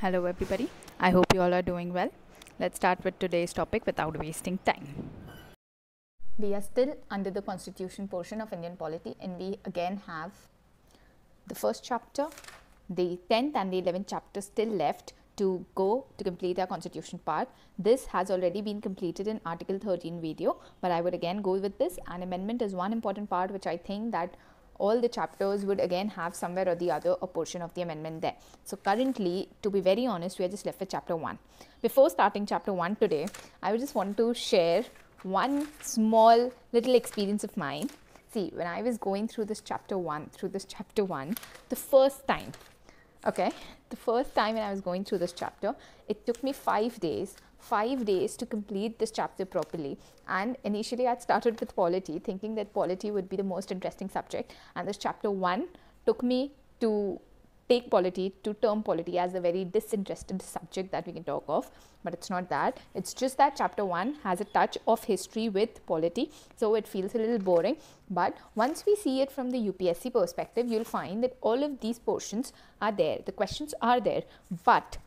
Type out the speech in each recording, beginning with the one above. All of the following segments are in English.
Hello everybody, I hope you all are doing well. Let's start with today's topic without wasting time. We are still under the constitution portion of Indian polity and we again have the first chapter, the 10th and the 11th chapter still left to go to complete our constitution part. This has already been completed in article 13 video but I would again go with this. An amendment is one important part which I think that all the chapters would again have somewhere or the other a portion of the amendment there. So currently, to be very honest, we are just left with chapter 1. Before starting chapter 1 today, I would just want to share one small little experience of mine. See, when I was going through this chapter 1, through this chapter 1, the first time okay the first time when i was going through this chapter it took me 5 days 5 days to complete this chapter properly and initially i'd started with polity thinking that polity would be the most interesting subject and this chapter 1 took me to take polity to term polity as a very disinterested subject that we can talk of but it's not that it's just that chapter 1 has a touch of history with polity so it feels a little boring but once we see it from the UPSC perspective you'll find that all of these portions are there the questions are there but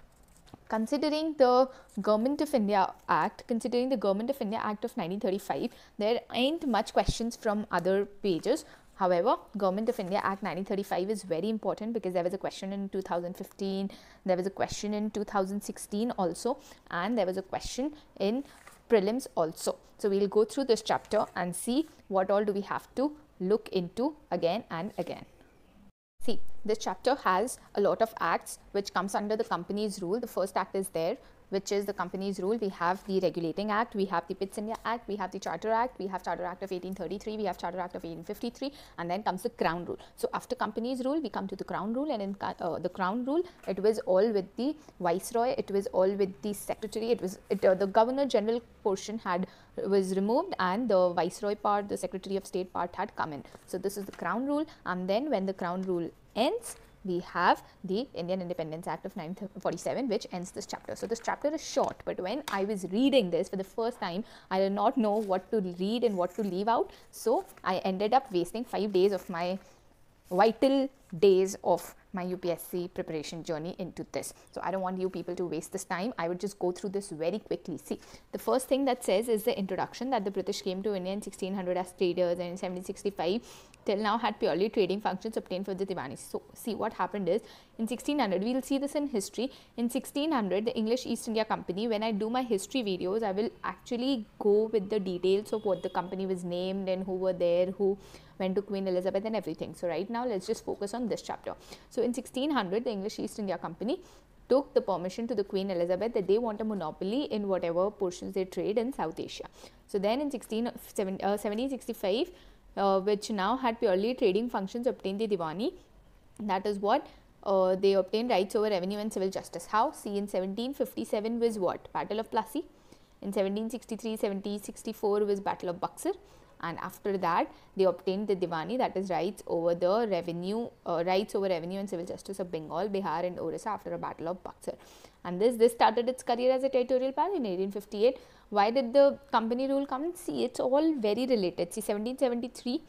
considering the Government of India Act, considering the Government of India Act of 1935, there ain't much questions from other pages. However, Government of India Act 1935 is very important because there was a question in 2015, there was a question in 2016 also, and there was a question in prelims also. So, we will go through this chapter and see what all do we have to look into again and again. See, this chapter has a lot of acts which comes under the company's rule. The first act is there, which is the company's rule. We have the Regulating Act, we have the Pits India Act, we have the Charter Act, we have Charter Act of 1833, we have Charter Act of 1853, and then comes the Crown Rule. So after company's rule, we come to the Crown Rule, and in uh, the Crown Rule, it was all with the Viceroy, it was all with the Secretary, it was it, uh, the Governor General portion had was removed, and the Viceroy part, the Secretary of State part had come in. So this is the Crown Rule, and then when the Crown Rule ends, we have the Indian Independence Act of 1947 which ends this chapter. So, this chapter is short but when I was reading this for the first time I did not know what to read and what to leave out. So, I ended up wasting 5 days of my vital days of my UPSC preparation journey into this. So I don't want you people to waste this time. I would just go through this very quickly. See, the first thing that says is the introduction that the British came to India in 1600 as traders and in 1765 till now had purely trading functions obtained for the Diwanis. So, see what happened is in 1600, we will see this in history. In 1600, the English East India Company, when I do my history videos, I will actually go with the details of what the company was named and who were there, who went to Queen Elizabeth and everything. So, right now, let's just focus on this chapter. So, in 1600, the English East India Company took the permission to the Queen Elizabeth that they want a monopoly in whatever portions they trade in South Asia. So then in 16, uh, 1765, uh, which now had purely trading functions obtained the Diwani. That is what uh, they obtained rights over revenue and civil justice. How? See, in 1757 was what? Battle of Plassey. In 1763, 1764 was Battle of Buxar and after that they obtained the Diwani that is rights over the revenue uh, rights over revenue and civil justice of Bengal, Bihar and Orissa after a battle of Buxar. And this this started its career as a territorial power in 1858. Why did the company rule come and see it's all very related. See 1773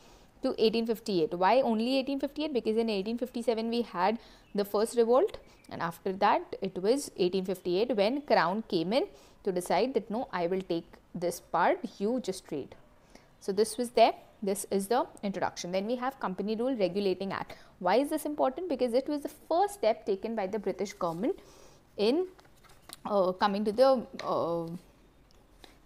to 1858. Why only 1858? Because in 1857 we had the first revolt and after that it was 1858 when Crown came in to decide that no I will take this part you just trade. So, this was there, this is the introduction. Then we have Company Rule Regulating Act. Why is this important? Because it was the first step taken by the British government in uh, coming to the uh,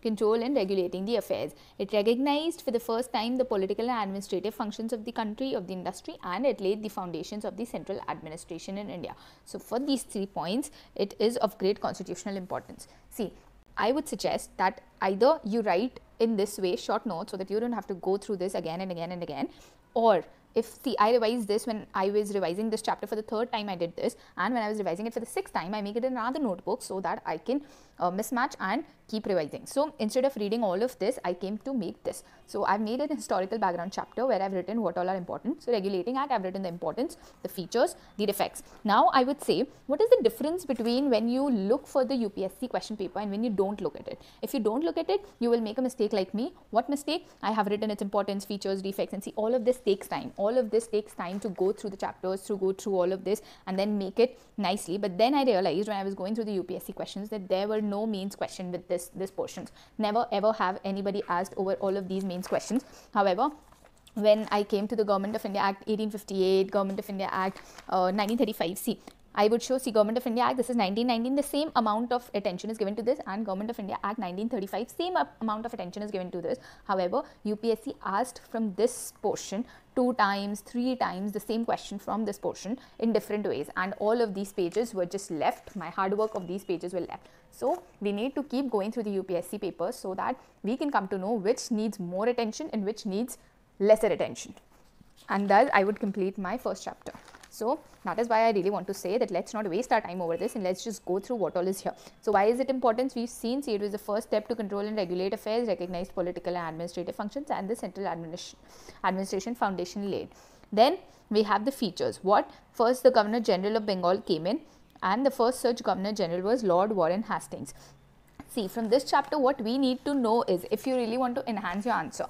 control and regulating the affairs. It recognized for the first time the political and administrative functions of the country, of the industry and it laid the foundations of the central administration in India. So, for these three points, it is of great constitutional importance. See, I would suggest that either you write in this way short notes so that you don't have to go through this again and again and again or if see I revise this when I was revising this chapter for the third time I did this and when I was revising it for the sixth time I make it in another notebook so that I can uh, mismatch and keep revising. So instead of reading all of this, I came to make this. So I've made an historical background chapter where I've written what all are important. So Regulating Act, I've written the importance, the features, the defects. Now I would say, what is the difference between when you look for the UPSC question paper and when you don't look at it? If you don't look at it, you will make a mistake like me. What mistake? I have written its importance, features, defects and see all of this takes time. All of this takes time to go through the chapters, to go through all of this and then make it nicely. But then I realized when I was going through the UPSC questions that there were no mains question with this this portions. Never ever have anybody asked over all of these mains questions. However, when I came to the Government of India Act 1858, Government of India Act uh, 1935, see I would show, see Government of India Act, this is 1919, the same amount of attention is given to this and Government of India Act 1935, same amount of attention is given to this. However, UPSC asked from this portion two times, three times the same question from this portion in different ways and all of these pages were just left, my hard work of these pages were left. So, we need to keep going through the UPSC papers so that we can come to know which needs more attention and which needs lesser attention. And thus, I would complete my first chapter. So that is why I really want to say that let's not waste our time over this and let's just go through what all is here. So why is it important? We've seen it is the first step to control and regulate affairs, recognized political and administrative functions and the central administration, administration foundation laid. Then we have the features. What? First the Governor General of Bengal came in and the first such Governor General was Lord Warren Hastings. See from this chapter what we need to know is if you really want to enhance your answer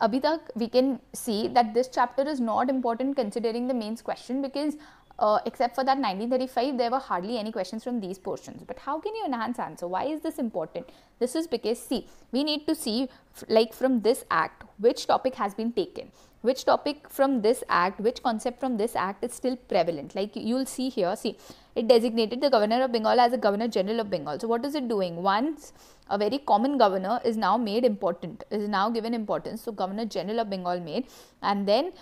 Abhi we can see that this chapter is not important considering the mains question because uh, except for that 1935 there were hardly any questions from these portions but how can you enhance answer why is this important this is because see we need to see like from this act which topic has been taken which topic from this act which concept from this act is still prevalent like you will see here see it designated the governor of bengal as a governor general of bengal so what is it doing once a very common governor is now made important is now given importance so governor general of bengal made and then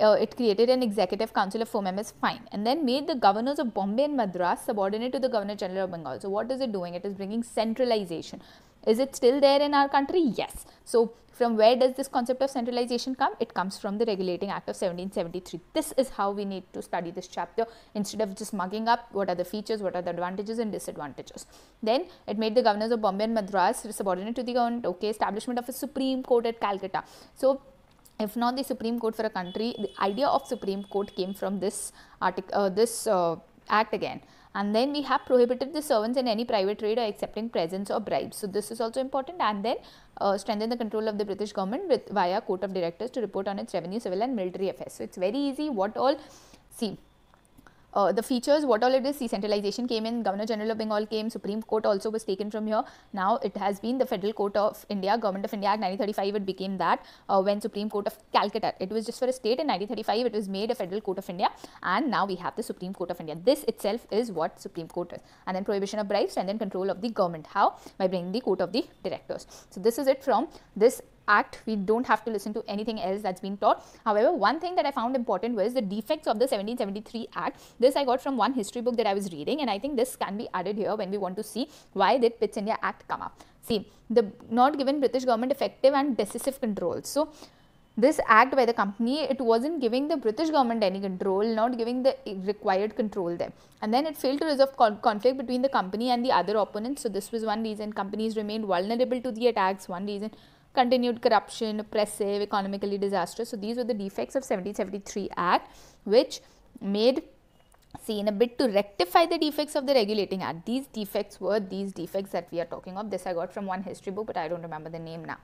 uh, it created an executive council of four members, fine, and then made the governors of Bombay and Madras subordinate to the governor general of Bengal. So, what is it doing? It is bringing centralization. Is it still there in our country? Yes. So, from where does this concept of centralization come? It comes from the Regulating Act of 1773. This is how we need to study this chapter instead of just mugging up what are the features, what are the advantages and disadvantages. Then it made the governors of Bombay and Madras subordinate to the government, okay, establishment of a Supreme Court at Calcutta. So, if not the Supreme Court for a country, the idea of Supreme Court came from this article, uh, this uh, act again. And then we have prohibited the servants in any private trade or accepting presents or bribes. So this is also important. And then uh, strengthen the control of the British government with via court of directors to report on its revenue, civil, and military affairs. So it's very easy. What all? See, uh, the features what all it is decentralization came in governor general of bengal came supreme court also was taken from here now it has been the federal court of india government of india act 1935 it became that uh, when supreme court of calcutta it was just for a state in 1935 it was made a federal court of india and now we have the supreme court of india this itself is what supreme court is and then prohibition of bribes and then control of the government how by bringing the court of the directors so this is it from this act. We don't have to listen to anything else that's been taught. However, one thing that I found important was the defects of the 1773 Act. This I got from one history book that I was reading and I think this can be added here when we want to see why did Pitts India Act come up. See, the not given British government effective and decisive control. So, this act by the company it wasn't giving the british government any control not giving the required control there and then it failed to resolve conflict between the company and the other opponents so this was one reason companies remained vulnerable to the attacks one reason continued corruption, oppressive, economically disastrous. So, these were the defects of 1773 Act which made seen in a bid to rectify the defects of the regulating act, these defects were these defects that we are talking of. This I got from one history book, but I don't remember the name now.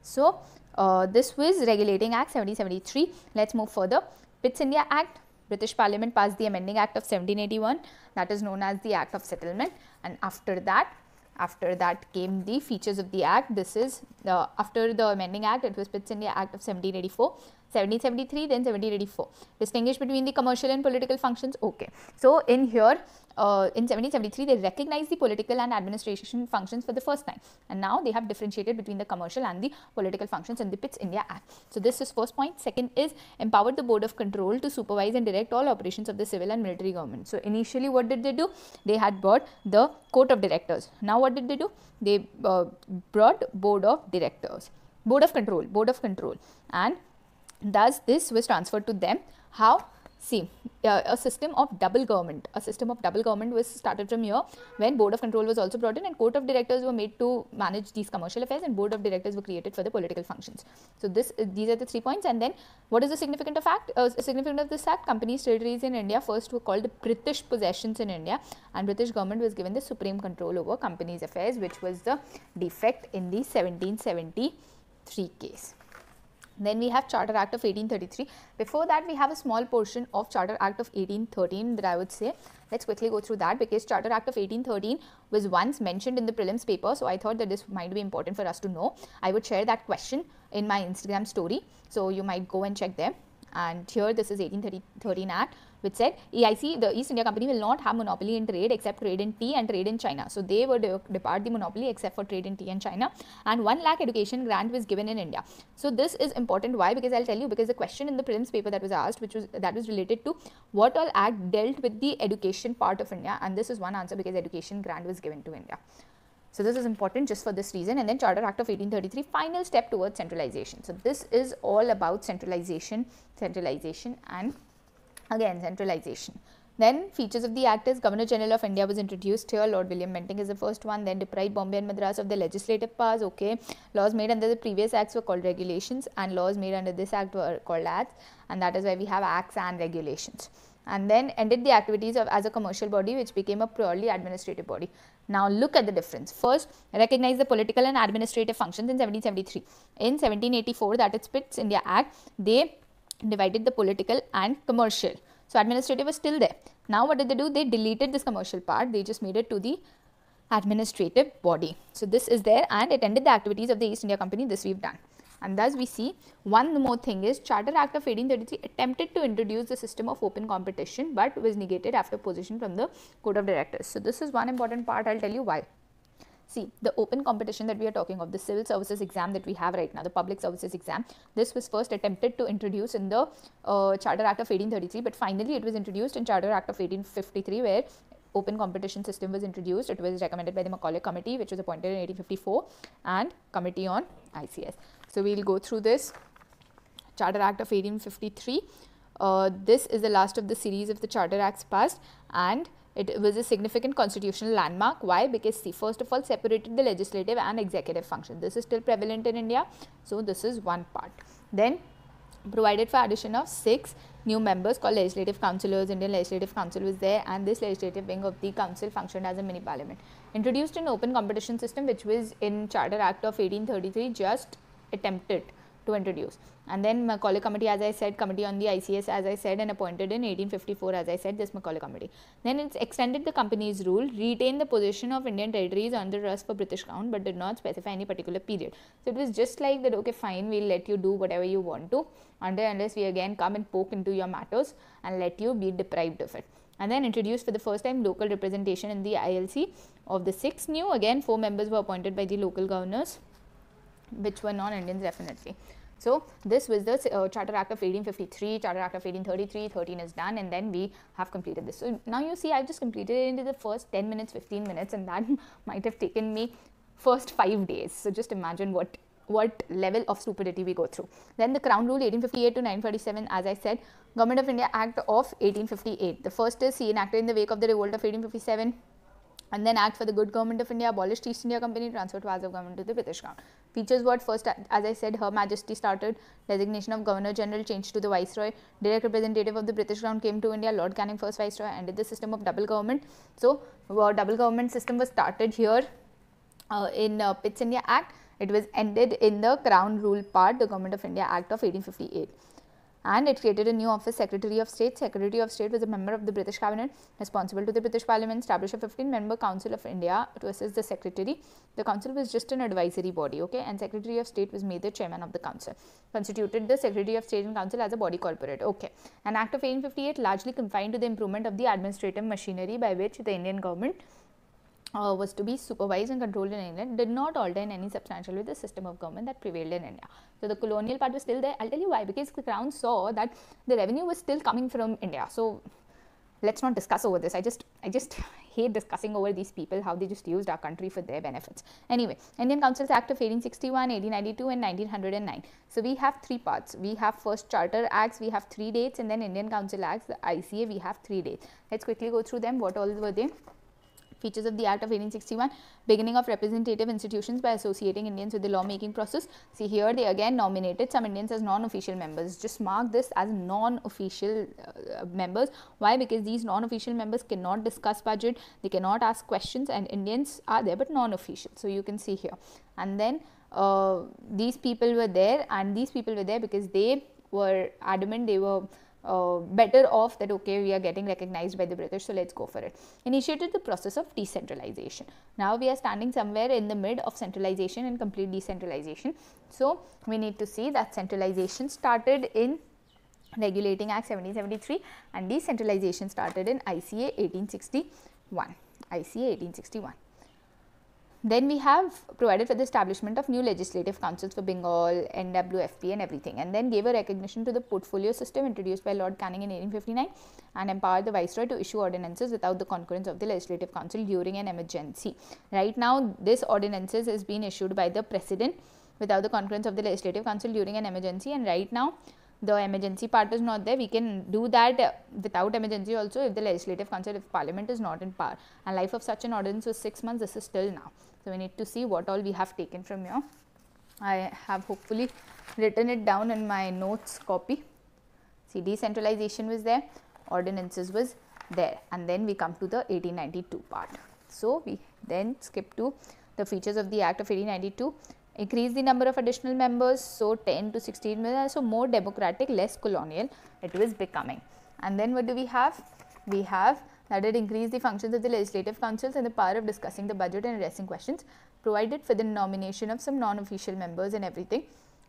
So, uh, this was Regulating Act 1773. Let's move further. Pitts India Act, British Parliament passed the Amending Act of 1781, that is known as the Act of Settlement, and after that, after that came the features of the Act. This is the, after the Amending Act, it was Pitts India Act of 1784. 1773 then 1784 distinguish between the commercial and political functions okay so in here uh, in 1773 they recognized the political and administration functions for the first time and now they have differentiated between the commercial and the political functions in the Pitts India Act. So this is first point. Second is empowered the board of control to supervise and direct all operations of the civil and military government. So initially what did they do? They had brought the court of directors. Now what did they do? They uh, brought board of directors, board of control, board of control and thus this was transferred to them. How? See, uh, a system of double government, a system of double government was started from here when board of control was also brought in and court of directors were made to manage these commercial affairs and board of directors were created for the political functions. So, this uh, these are the three points and then what is the significant of fact? Uh, significant of this act, companies territories in India first were called the British possessions in India and British government was given the supreme control over companies affairs which was the defect in the 1773 case. Then we have Charter Act of 1833. Before that, we have a small portion of Charter Act of 1813 that I would say. Let's quickly go through that because Charter Act of 1813 was once mentioned in the prelims paper. So, I thought that this might be important for us to know. I would share that question in my Instagram story. So, you might go and check there. And here, this is 1813 Act which said EIC, the East India Company will not have monopoly in trade except trade in tea and trade in China. So they would uh, depart the monopoly except for trade in tea and China and 1 lakh education grant was given in India. So this is important why because I'll tell you because the question in the prelims paper that was asked which was that was related to what all act dealt with the education part of India and this is one answer because education grant was given to India. So this is important just for this reason and then Charter Act of 1833 final step towards centralization. So this is all about centralization, centralization and Again, centralization. Then features of the Act is Governor General of India was introduced here. Lord William Bentinck is the first one. Then deprived Bombay and Madras of the legislative powers. Okay, laws made under the previous acts were called regulations, and laws made under this act were called acts, and that is why we have acts and regulations. And then ended the activities of as a commercial body, which became a purely administrative body. Now look at the difference. First, recognize the political and administrative functions in 1773. In 1784, that is Pitt's India Act, they divided the political and commercial. So administrative was still there. Now what did they do? They deleted this commercial part. They just made it to the administrative body. So this is there and it ended the activities of the East India Company. This we've done. And thus we see one more thing is Charter Act of 1833 attempted to introduce the system of open competition but was negated after position from the Code of Directors. So this is one important part. I'll tell you why. See, the open competition that we are talking of, the civil services exam that we have right now, the public services exam, this was first attempted to introduce in the uh, Charter Act of 1833, but finally it was introduced in Charter Act of 1853, where open competition system was introduced. It was recommended by the Macaulay Committee, which was appointed in 1854, and Committee on ICS. So, we will go through this Charter Act of 1853. Uh, this is the last of the series of the Charter Acts passed and it was a significant constitutional landmark. Why? Because see, first of all, separated the legislative and executive function. This is still prevalent in India. So, this is one part. Then provided for addition of six new members called legislative councillors. Indian legislative council was there and this legislative wing of the council functioned as a mini parliament. Introduced an open competition system which was in Charter Act of 1833 just attempted to introduce. And then Macaulay Committee, as I said, Committee on the ICS, as I said, and appointed in 1854, as I said, this Macaulay Committee. Then it extended the company's rule, retained the position of Indian territories under us trust for British Crown, but did not specify any particular period. So it was just like that, okay, fine, we'll let you do whatever you want to, under unless we again come and poke into your matters and let you be deprived of it and then introduced for the first time local representation in the ILC of the six new again four members were appointed by the local governors which were non-Indians definitely. So this was the uh, Charter Act of 1853, Charter Act of 1833, 13 is done and then we have completed this. So now you see I've just completed it into the first 10 minutes, 15 minutes and that might have taken me first 5 days. So just imagine what what level of stupidity we go through. Then the Crown Rule 1858 to 947, as I said, Government of India Act of 1858. The first is seen enacted in the wake of the revolt of 1857 and then Act for the Good Government of India abolished East India Company, transferred powers of government to the British Crown. Features What first, as I said, Her Majesty started, designation of Governor General changed to the Viceroy, direct representative of the British Crown came to India, Lord Canning first Viceroy ended the system of double government. So, uh, double government system was started here uh, in uh, Pitts India Act. It was ended in the Crown Rule Part, the Government of India Act of 1858 and it created a new office Secretary of State. Secretary of State was a member of the British cabinet responsible to the British Parliament, established a 15 member Council of India to assist the Secretary. The Council was just an advisory body okay and Secretary of State was made the chairman of the Council. Constituted the Secretary of State and Council as a body corporate okay. An Act of 1858 largely confined to the improvement of the administrative machinery by which the Indian government uh, was to be supervised and controlled in England did not alter in any substantial way the system of government that prevailed in India. So, the colonial part was still there. I will tell you why because the crown saw that the revenue was still coming from India. So, let us not discuss over this. I just, I just hate discussing over these people how they just used our country for their benefits. Anyway, Indian Councils Act of 1861, 1892 and 1909. So, we have three parts. We have first Charter Acts, we have three dates and then Indian Council Acts, the ICA, we have three dates. Let us quickly go through them. What all were they? Features of the Act of 1861, beginning of representative institutions by associating Indians with the lawmaking process. See here they again nominated some Indians as non-official members. Just mark this as non-official uh, members. Why? Because these non-official members cannot discuss budget, they cannot ask questions and Indians are there but non-official. So you can see here. And then uh, these people were there and these people were there because they were adamant, they were uh, better off that okay we are getting recognized by the British so let's go for it. Initiated the process of decentralization. Now we are standing somewhere in the mid of centralization and complete decentralization. So we need to see that centralization started in Regulating Act 1773 and decentralization started in ICA 1861. ICA 1861. Then we have provided for the establishment of new legislative councils for Bengal, NWFP and everything and then gave a recognition to the portfolio system introduced by Lord Canning in 1859 and empowered the Viceroy to issue ordinances without the concurrence of the Legislative Council during an emergency. Right now this ordinances is being issued by the President without the concurrence of the Legislative Council during an emergency and right now the emergency part is not there, we can do that without emergency also if the legislative council, if parliament is not in power. And life of such an ordinance was 6 months, this is still now. So, we need to see what all we have taken from here. I have hopefully written it down in my notes copy. See decentralization was there, ordinances was there and then we come to the 1892 part. So, we then skip to the features of the Act of 1892 increase the number of additional members so 10 to 16 million so more democratic less colonial it was becoming and then what do we have we have that it increased the functions of the legislative councils and the power of discussing the budget and addressing questions provided for the nomination of some non-official members and everything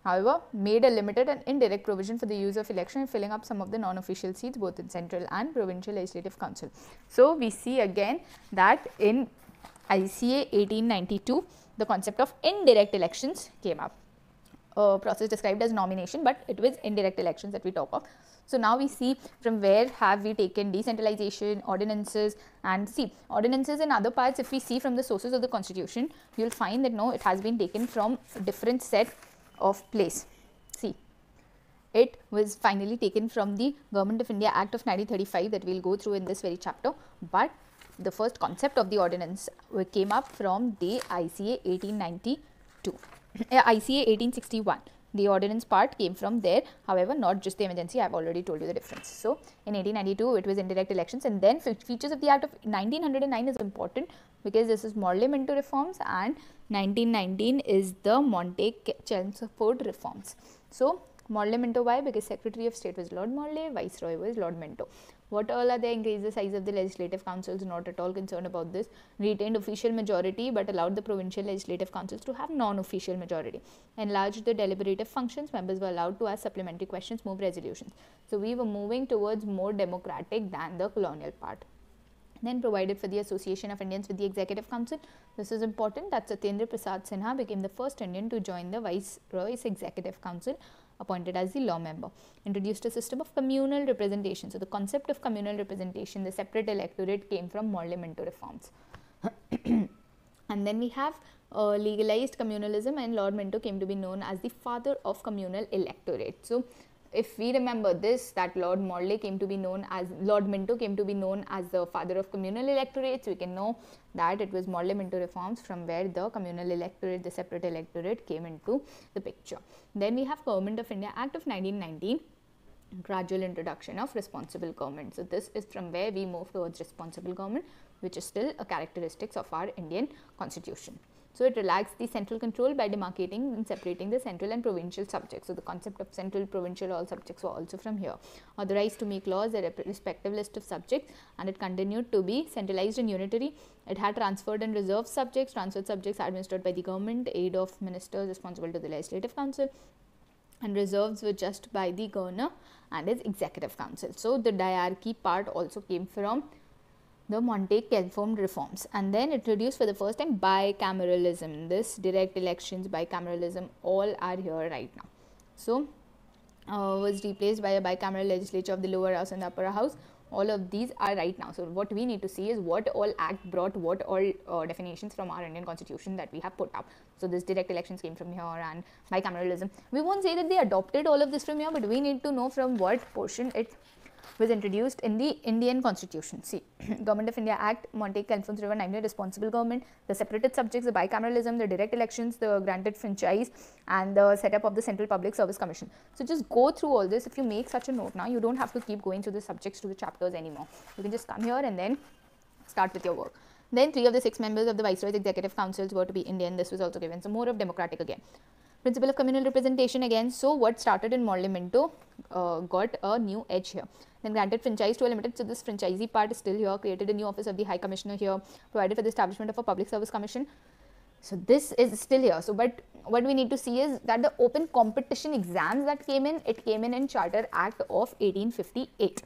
however made a limited and indirect provision for the use of election and filling up some of the non-official seats both in central and provincial legislative council so we see again that in ica 1892 the concept of indirect elections came up. Uh, process described as nomination, but it was indirect elections that we talk of. So now we see from where have we taken decentralization, ordinances and see ordinances in other parts if we see from the sources of the constitution, you will find that no it has been taken from different set of place. See it was finally taken from the Government of India Act of 1935 that we will go through in this very chapter, but the first concept of the ordinance came up from the ICA 1892, ICA 1861. The ordinance part came from there, however, not just the emergency, I have already told you the difference. So, in 1892, it was indirect elections and then features of the Act of 1909 is important because this is Morley-Minto reforms and 1919 is the Monte-Chelmsford reforms. So, Morley-Minto why? Because Secretary of State was Lord Morley, Viceroy was Lord Minto. What all are they increased the size of the legislative councils, not at all concerned about this, retained official majority but allowed the provincial legislative councils to have non-official majority, enlarged the deliberative functions, members were allowed to ask supplementary questions, move resolutions. So we were moving towards more democratic than the colonial part then provided for the association of Indians with the Executive Council. This is important that Satyendra Prasad Sinha became the first Indian to join the Viceroy's Executive Council appointed as the law member. Introduced a system of communal representation. So, the concept of communal representation, the separate electorate came from Morlemento reforms. and then we have uh, legalized communalism and Lord Minto came to be known as the father of communal electorate. So, if we remember this, that Lord Morley came to be known as Lord Minto came to be known as the father of communal electorates. We can know that it was Morley Minto reforms from where the communal electorate, the separate electorate, came into the picture. Then we have Government of India Act of 1919 gradual introduction of responsible government. So, this is from where we move towards responsible government which is still a characteristics of our Indian constitution. So, it relaxed the central control by demarcating and separating the central and provincial subjects. So, the concept of central, provincial, all subjects were also from here. Authorized to make laws, their respective list of subjects and it continued to be centralized and unitary. It had transferred and reserved subjects, transferred subjects administered by the government, aid of ministers responsible to the legislative council and reserves were just by the governor and his executive council. So, the diarchy part also came from the Monte California reforms and then introduced for the first time bicameralism. This direct elections, bicameralism, all are here right now. So, uh, was replaced by a bicameral legislature of the lower house and the upper house. All of these are right now. So, what we need to see is what all act brought, what all uh, definitions from our Indian constitution that we have put up. So, this direct elections came from here and bicameralism. We won't say that they adopted all of this from here, but we need to know from what portion it was introduced in the Indian constitution. See, Government of India Act, Monte Confirms River Namely Responsible Government, the separated subjects, the bicameralism, the direct elections, the granted franchise and the setup of the Central Public Service Commission. So, just go through all this. If you make such a note now, you don't have to keep going through the subjects to the chapters anymore. You can just come here and then start with your work. Then three of the six members of the Viceroy's Executive Councils were to be Indian. This was also given. So, more of democratic again principle of communal representation again. So, what started in Morlimento uh, got a new edge here. Then granted franchise to a limited, so this franchisee part is still here, created a new office of the High Commissioner here, provided for the establishment of a public service commission. So, this is still here. So, but what we need to see is that the open competition exams that came in, it came in in Charter Act of 1858.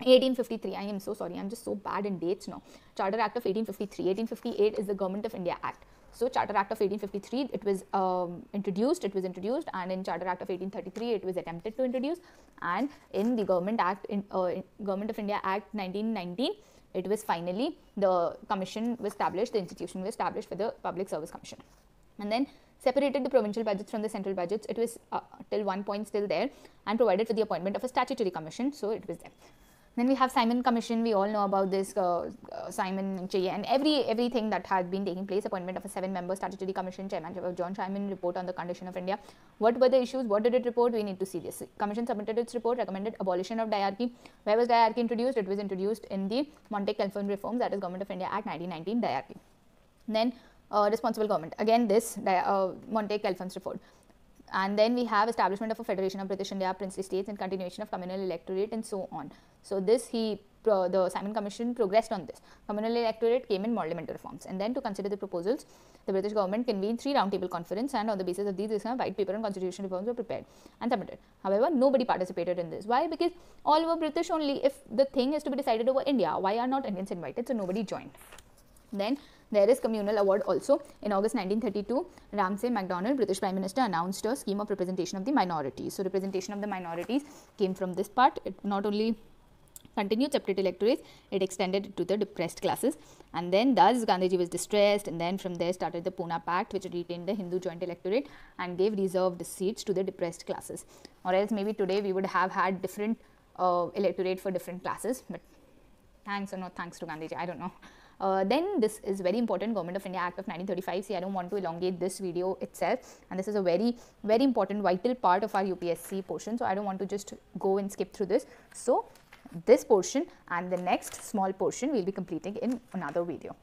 1853 i am so sorry i'm just so bad in dates now charter act of 1853 1858 is the government of india act so Charter Act of 1853, it was um, introduced, it was introduced and in Charter Act of 1833, it was attempted to introduce and in the Government Act, in, uh, Government of India Act 1919, it was finally, the commission was established, the institution was established for the Public Service Commission. And then separated the provincial budgets from the central budgets. It was uh, till one point still there and provided for the appointment of a statutory commission. So it was there. Then we have Simon Commission, we all know about this uh, uh, Simon J and every everything that had been taking place, appointment of a seven member statutory commission, chairmanship of John Simon, report on the condition of India. What were the issues? What did it report? We need to see this. Commission submitted its report, recommended abolition of diarchy. Where was diarchy introduced? It was introduced in the Monte Calvin reforms, that is Government of India Act 1919 diarchy. Then uh, responsible government. Again, this uh, Monte Calfon's report and then we have establishment of a federation of British India, princely states and continuation of communal electorate and so on. So, this he the Simon Commission progressed on this. Communal electorate came in Parliament reforms and then to consider the proposals, the British government convened three roundtable conference and on the basis of these, this uh, white paper on constitutional reforms were prepared and submitted. However, nobody participated in this. Why? Because all were British only. If the thing is to be decided over India, why are not Indians invited? So, nobody joined. Then there is communal award also. In August 1932, Ramsay MacDonald, British Prime Minister, announced a scheme of representation of the minorities. So, representation of the minorities came from this part. It not only continued separate electorates, it extended to the depressed classes. And then thus Gandhiji was distressed and then from there started the Pune Pact which retained the Hindu joint electorate and gave reserved seats to the depressed classes. Or else maybe today we would have had different uh, electorate for different classes but thanks or not thanks to Gandhiji, I don't know. Uh, then this is very important Government of India Act of 1935. See, I don't want to elongate this video itself and this is a very, very important vital part of our UPSC portion. So, I don't want to just go and skip through this. So, this portion and the next small portion we will be completing in another video.